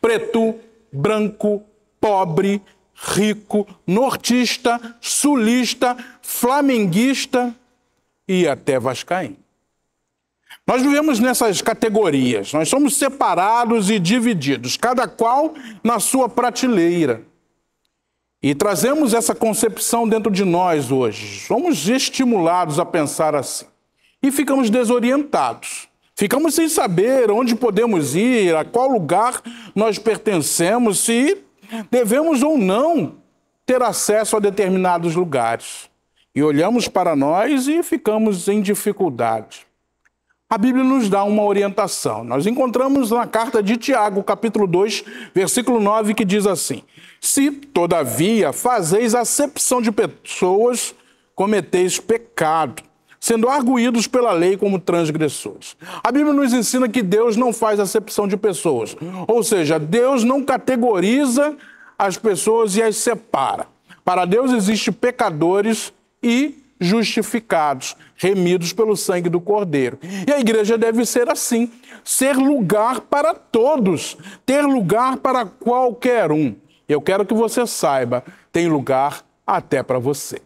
Preto, branco, pobre, rico, nortista, sulista, flamenguista e até vascaíno. Nós vivemos nessas categorias, nós somos separados e divididos, cada qual na sua prateleira. E trazemos essa concepção dentro de nós hoje. Somos estimulados a pensar assim. E ficamos desorientados. Ficamos sem saber onde podemos ir, a qual lugar nós pertencemos, se devemos ou não ter acesso a determinados lugares. E olhamos para nós e ficamos em dificuldade. A Bíblia nos dá uma orientação. Nós encontramos na carta de Tiago, capítulo 2, versículo 9, que diz assim: Se, todavia, fazeis acepção de pessoas, cometeis pecado sendo arguídos pela lei como transgressores. A Bíblia nos ensina que Deus não faz acepção de pessoas, ou seja, Deus não categoriza as pessoas e as separa. Para Deus existem pecadores e justificados, remidos pelo sangue do Cordeiro. E a igreja deve ser assim, ser lugar para todos, ter lugar para qualquer um. Eu quero que você saiba, tem lugar até para você.